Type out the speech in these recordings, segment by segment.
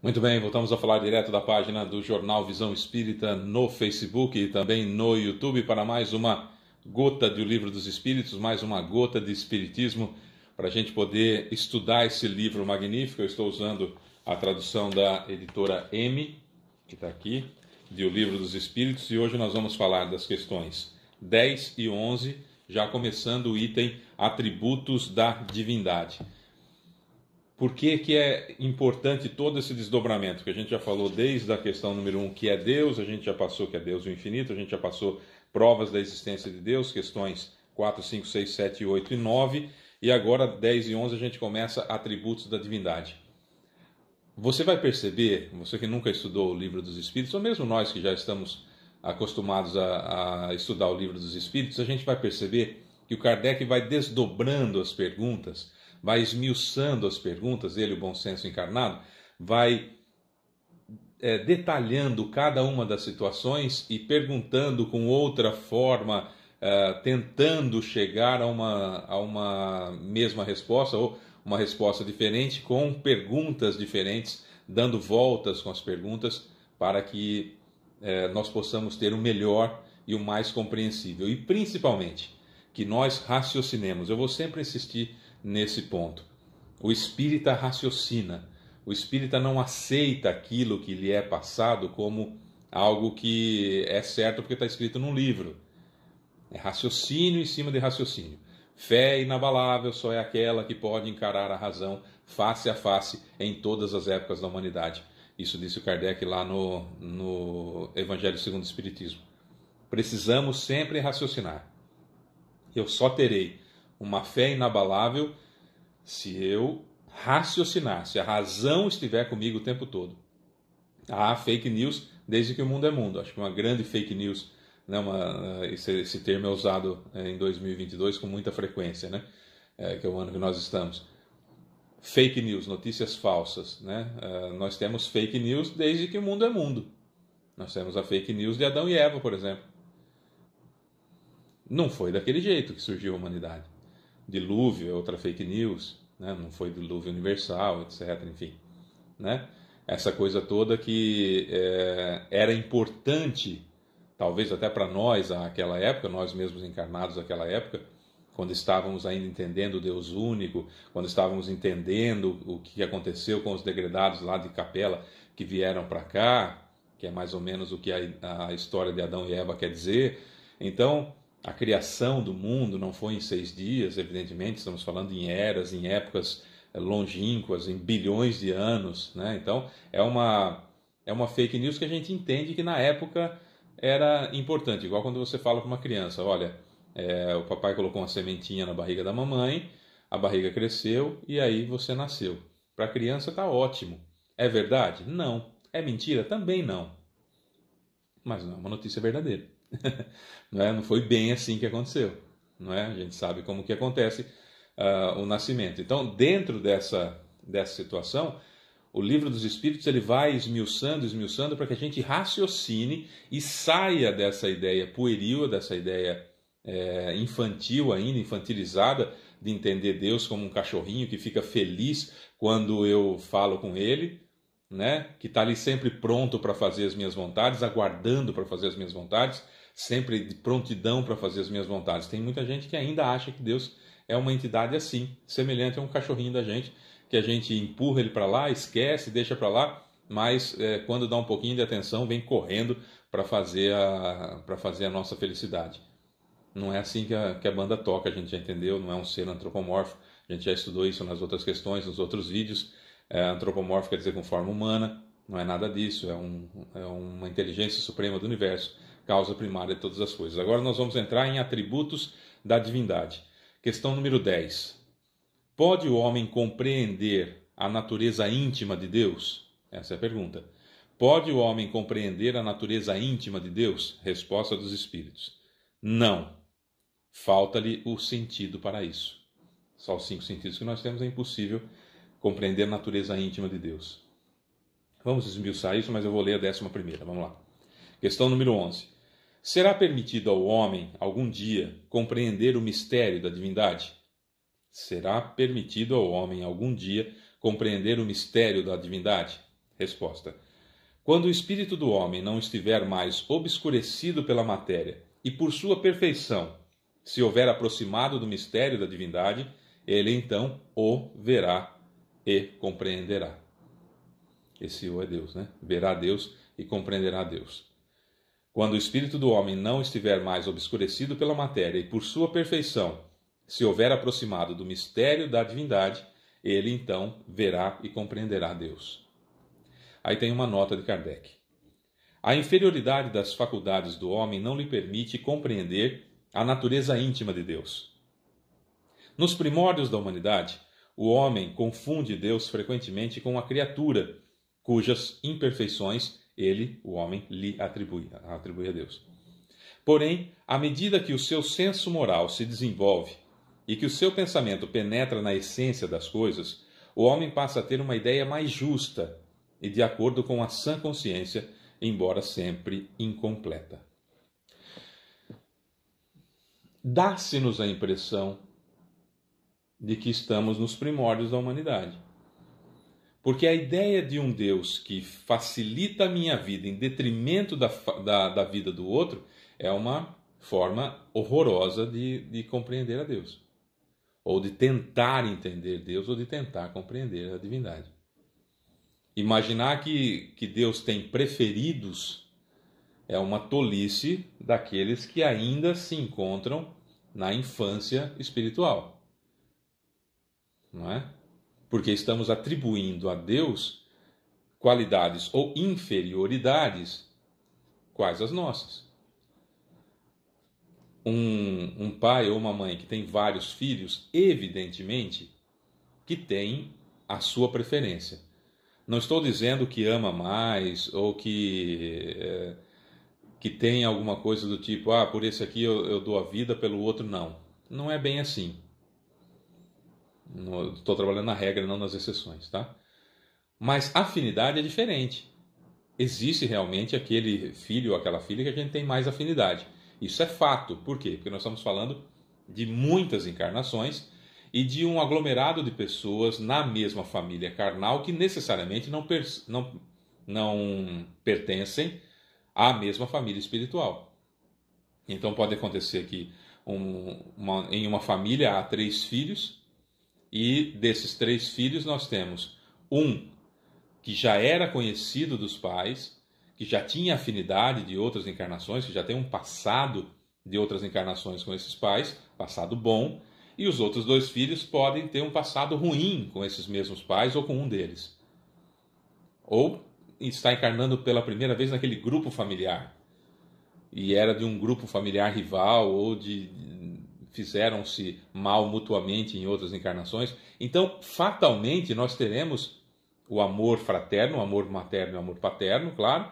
Muito bem, voltamos a falar direto da página do Jornal Visão Espírita no Facebook e também no YouTube para mais uma gota do Livro dos Espíritos, mais uma gota de Espiritismo para a gente poder estudar esse livro magnífico. Eu estou usando a tradução da editora M, que está aqui, de O Livro dos Espíritos, e hoje nós vamos falar das questões 10 e 11, já começando o item Atributos da Divindade. Por que, que é importante todo esse desdobramento? Que a gente já falou desde a questão número um, que é Deus, a gente já passou que é Deus o infinito, a gente já passou provas da existência de Deus, questões 4, 5, 6, 7, 8 e 9, e agora 10 e 11 a gente começa atributos da divindade. Você vai perceber, você que nunca estudou o livro dos Espíritos, ou mesmo nós que já estamos acostumados a, a estudar o livro dos Espíritos, a gente vai perceber que o Kardec vai desdobrando as perguntas vai esmiuçando as perguntas, ele, o bom senso encarnado, vai é, detalhando cada uma das situações e perguntando com outra forma, é, tentando chegar a uma, a uma mesma resposta ou uma resposta diferente com perguntas diferentes, dando voltas com as perguntas para que é, nós possamos ter o melhor e o mais compreensível e principalmente que nós raciocinemos. Eu vou sempre insistir nesse ponto. O espírita raciocina, o espírita não aceita aquilo que lhe é passado como algo que é certo porque está escrito num livro. É raciocínio em cima de raciocínio. Fé inabalável só é aquela que pode encarar a razão face a face em todas as épocas da humanidade. Isso disse o Kardec lá no, no Evangelho segundo o Espiritismo. Precisamos sempre raciocinar. Eu só terei uma fé inabalável, se eu raciocinar, se a razão estiver comigo o tempo todo. Há fake news desde que o mundo é mundo. Acho que uma grande fake news, né, uma, esse, esse, termo é usado é, em 2022 com muita frequência, né, é, que é o ano que nós estamos. Fake news, notícias falsas. Né? É, nós temos fake news desde que o mundo é mundo. Nós temos a fake news de Adão e Eva, por exemplo. Não foi daquele jeito que surgiu a humanidade dilúvio é outra fake news, né? não foi dilúvio universal, etc. Enfim, né? essa coisa toda que é, era importante, talvez até para nós naquela época, nós mesmos encarnados naquela época, quando estávamos ainda entendendo o Deus único, quando estávamos entendendo o que aconteceu com os degredados lá de Capela que vieram para cá, que é mais ou menos o que a, a história de Adão e Eva quer dizer. Então, a criação do mundo não foi em seis dias, evidentemente, estamos falando em eras, em épocas eh, longínquas, em bilhões de anos, né? Então, é uma, é uma fake news que a gente entende que na época era importante, igual quando você fala com uma criança, olha, é, o papai colocou uma sementinha na barriga da mamãe, a barriga cresceu e aí você nasceu. Para a criança está ótimo. É verdade? Não. É mentira? Também não. Mas não é uma notícia verdadeira. não, é? não foi bem assim que aconteceu. Não é? A gente sabe como que acontece uh, o nascimento. Então, dentro dessa, dessa situação, o livro dos Espíritos ele vai esmiuçando, esmiuçando para que a gente raciocine e saia dessa ideia pueril, dessa ideia é, infantil ainda, infantilizada, de entender Deus como um cachorrinho que fica feliz quando eu falo com ele né, que está ali sempre pronto para fazer as minhas vontades, aguardando para fazer as minhas vontades, sempre de prontidão para fazer as minhas vontades. Tem muita gente que ainda acha que Deus é uma entidade assim, semelhante a um cachorrinho da gente, que a gente empurra ele para lá, esquece, deixa para lá, mas é, quando dá um pouquinho de atenção, vem correndo para fazer, a, fazer a nossa felicidade. Não é assim que a, que a banda toca, a gente já entendeu, não é um ser antropomórfico, a gente já estudou isso nas outras questões, nos outros vídeos. É, antropomórfica quer dizer com forma humana, não é nada disso, é, um, é uma inteligência suprema do universo, causa primária de todas as coisas. Agora nós vamos entrar em atributos da divindade. Questão número 10. Pode o homem compreender a natureza íntima de Deus? Essa é a pergunta. Pode o homem compreender a natureza íntima de Deus? Resposta dos Espíritos: Não. Falta-lhe o sentido para isso. Só os cinco sentidos que nós temos é impossível compreender a natureza íntima de Deus. Vamos esmiuçar isso, mas eu vou ler a décima primeira. Vamos lá. Questão número 11. Será permitido ao homem, algum dia, compreender o mistério da divindade? Será permitido ao homem, algum dia, compreender o mistério da divindade? Resposta. Quando o espírito do homem não estiver mais obscurecido pela matéria e por sua perfeição se houver aproximado do mistério da divindade, ele então o verá e compreenderá. Esse o é Deus, né? Verá Deus e compreenderá Deus. Quando o espírito do homem não estiver mais obscurecido pela matéria e por sua perfeição se houver aproximado do mistério da divindade, ele então verá e compreenderá Deus. Aí tem uma nota de Kardec. A inferioridade das faculdades do homem não lhe permite compreender a natureza íntima de Deus. Nos primórdios da humanidade, o homem confunde Deus frequentemente com a criatura, cujas imperfeições ele, o homem, lhe atribui, atribui a Deus. Porém, à medida que o seu senso moral se desenvolve e que o seu pensamento penetra na essência das coisas, o homem passa a ter uma ideia mais justa e de acordo com a sã consciência, embora sempre incompleta. Dá-se-nos a impressão de que estamos nos primórdios da humanidade. Porque a ideia de um Deus que facilita a minha vida em detrimento da, da, da vida do outro é uma forma horrorosa de, de compreender a Deus, ou de tentar entender Deus, ou de tentar compreender a divindade. Imaginar que, que Deus tem preferidos é uma tolice daqueles que ainda se encontram na infância espiritual não é? Porque estamos atribuindo a Deus qualidades ou inferioridades, quais as nossas. Um, um, pai ou uma mãe que tem vários filhos, evidentemente que tem a sua preferência. Não estou dizendo que ama mais ou que é, que tem alguma coisa do tipo, ah, por esse aqui eu, eu dou a vida, pelo outro não. Não é bem assim. Estou trabalhando na regra, não nas exceções, tá? Mas afinidade é diferente. Existe realmente aquele filho ou aquela filha que a gente tem mais afinidade. Isso é fato. Por quê? Porque nós estamos falando de muitas encarnações e de um aglomerado de pessoas na mesma família carnal que necessariamente não, não, não pertencem à mesma família espiritual. Então pode acontecer que um, uma, em uma família há três filhos e desses três filhos, nós temos um que já era conhecido dos pais, que já tinha afinidade de outras encarnações, que já tem um passado de outras encarnações com esses pais, passado bom, e os outros dois filhos podem ter um passado ruim com esses mesmos pais ou com um deles. Ou está encarnando pela primeira vez naquele grupo familiar e era de um grupo familiar rival ou de fizeram-se mal mutuamente em outras encarnações. Então, fatalmente, nós teremos o amor fraterno, o amor materno e o amor paterno, claro,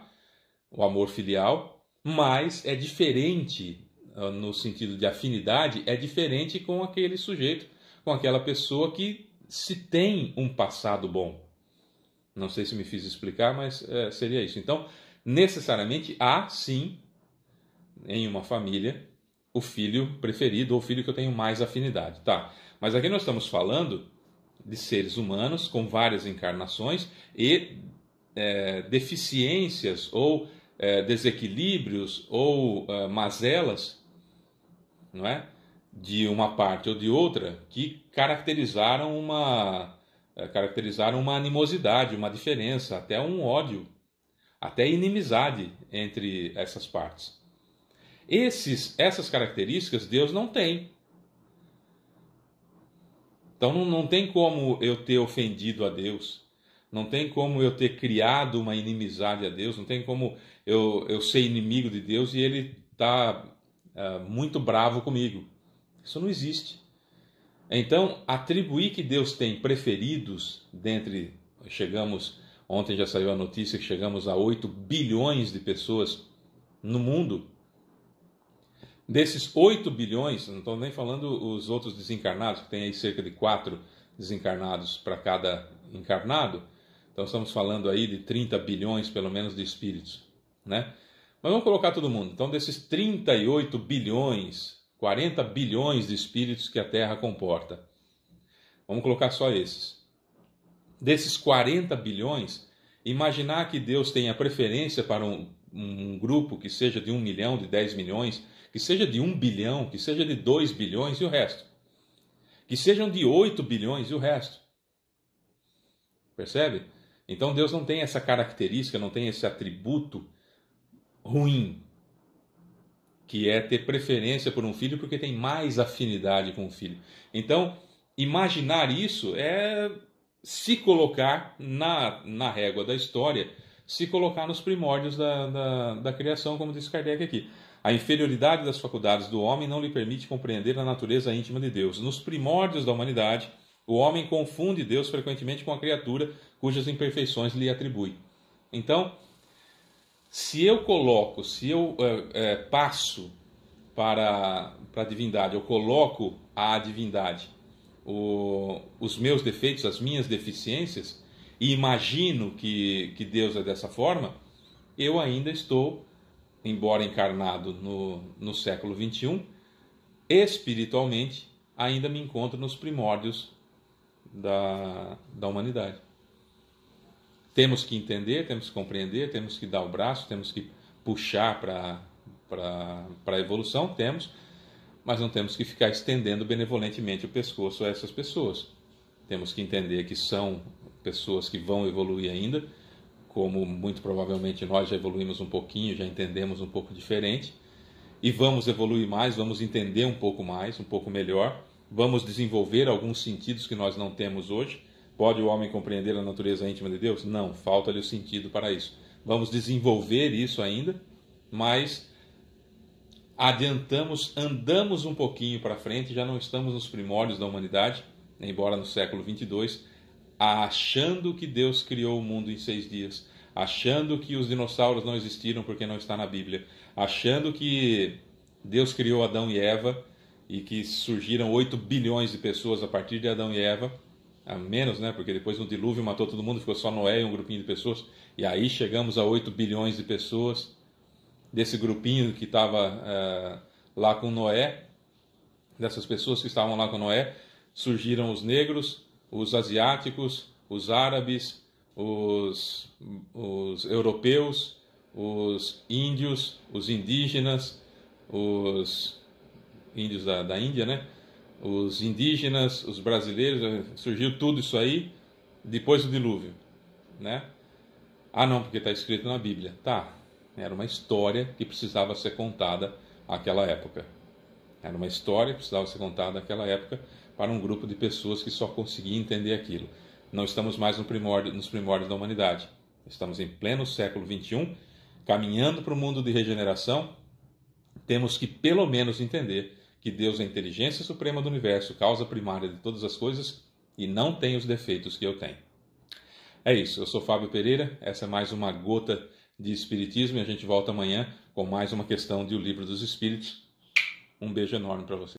o amor filial, mas é diferente ah, no sentido de afinidade, é diferente com aquele sujeito, com aquela pessoa que se tem um passado bom. Não sei se me fiz explicar, mas é, seria isso. Então, necessariamente há sim, em uma família, o filho preferido ou o filho que eu tenho mais afinidade, tá? Mas aqui nós estamos falando de seres humanos com várias encarnações e é, deficiências ou é, desequilíbrios ou é, mazelas, não é? De uma parte ou de outra que caracterizaram uma é, caracterizaram uma animosidade, uma diferença, até um ódio, até inimizade entre essas partes. Esses, essas características Deus não tem. Então não, não tem como eu ter ofendido a Deus, não tem como eu ter criado uma inimizade a Deus, não tem como eu, eu ser inimigo de Deus e Ele tá uh, muito bravo comigo. Isso não existe. Então, atribuir que Deus tem preferidos dentre. Chegamos. Ontem já saiu a notícia que chegamos a 8 bilhões de pessoas no mundo. Desses 8 bilhões, não estou nem falando os outros desencarnados, que tem aí cerca de 4 desencarnados para cada encarnado, então estamos falando aí de 30 bilhões pelo menos de espíritos, né? Mas vamos colocar todo mundo. Então, desses 38 bilhões, 40 bilhões de espíritos que a Terra comporta, vamos colocar só esses. Desses 40 bilhões, Imaginar que Deus tenha preferência para um, um grupo que seja de um milhão, de dez milhões, que seja de um bilhão, que seja de dois bilhões e o resto. Que sejam de oito bilhões e o resto. Percebe? Então Deus não tem essa característica, não tem esse atributo ruim, que é ter preferência por um filho porque tem mais afinidade com o filho. Então, imaginar isso é se colocar na, na régua da história, se colocar nos primórdios da, da, da criação, como diz Kardec aqui. A inferioridade das faculdades do homem não lhe permite compreender a natureza íntima de Deus. Nos primórdios da humanidade, o homem confunde Deus frequentemente com a criatura cujas imperfeições lhe atribui. Então, se eu coloco, se eu é, é, passo para, para a divindade, eu coloco a divindade o, os meus defeitos, as minhas deficiências, e imagino que, que Deus é dessa forma, eu ainda estou, embora encarnado no, no século XXI, espiritualmente, ainda me encontro nos primórdios da, da humanidade. Temos que entender, temos que compreender, temos que dar o braço, temos que puxar para a evolução, temos, mas não temos que ficar estendendo benevolentemente o pescoço a essas pessoas. Temos que entender que são pessoas que vão evoluir ainda, como muito provavelmente nós já evoluímos um pouquinho, já entendemos um pouco diferente, e vamos evoluir mais, vamos entender um pouco mais, um pouco melhor, vamos desenvolver alguns sentidos que nós não temos hoje. Pode o homem compreender a natureza íntima de Deus? Não, falta-lhe o sentido para isso. Vamos desenvolver isso ainda, mas adiantamos, andamos um pouquinho para frente, já não estamos nos primórdios da humanidade, embora no século 22, achando que Deus criou o mundo em seis dias, achando que os dinossauros não existiram porque não está na Bíblia, achando que Deus criou Adão e Eva e que surgiram 8 bilhões de pessoas a partir de Adão e Eva, a menos, né? Porque depois no dilúvio matou todo mundo, ficou só Noé e um grupinho de pessoas, e aí chegamos a 8 bilhões de pessoas desse grupinho que estava uh, eh, lá com Noé, dessas pessoas que estavam lá com Noé, surgiram os negros, os asiáticos, os árabes, os, os europeus, os índios, os indígenas, os índios da, da Índia, né? Os indígenas, os brasileiros, surgiu tudo isso aí depois do dilúvio, né? Ah, não, porque está escrito na Bíblia. Tá, era uma história que precisava ser contada àquela época. Era uma história que precisava ser contada àquela época para um grupo de pessoas que só conseguia entender aquilo. Não estamos mais no primórdio, nos primórdios da humanidade. Estamos em pleno século XXI, caminhando para o mundo de regeneração. Temos que, pelo menos, entender que Deus é a inteligência suprema do universo, causa primária de todas as coisas e não tem os defeitos que eu tenho. É isso. Eu sou Fábio Pereira. Essa é mais uma gota de Espiritismo e a gente volta amanhã com mais uma questão de O Livro dos Espíritos. Um beijo enorme para você.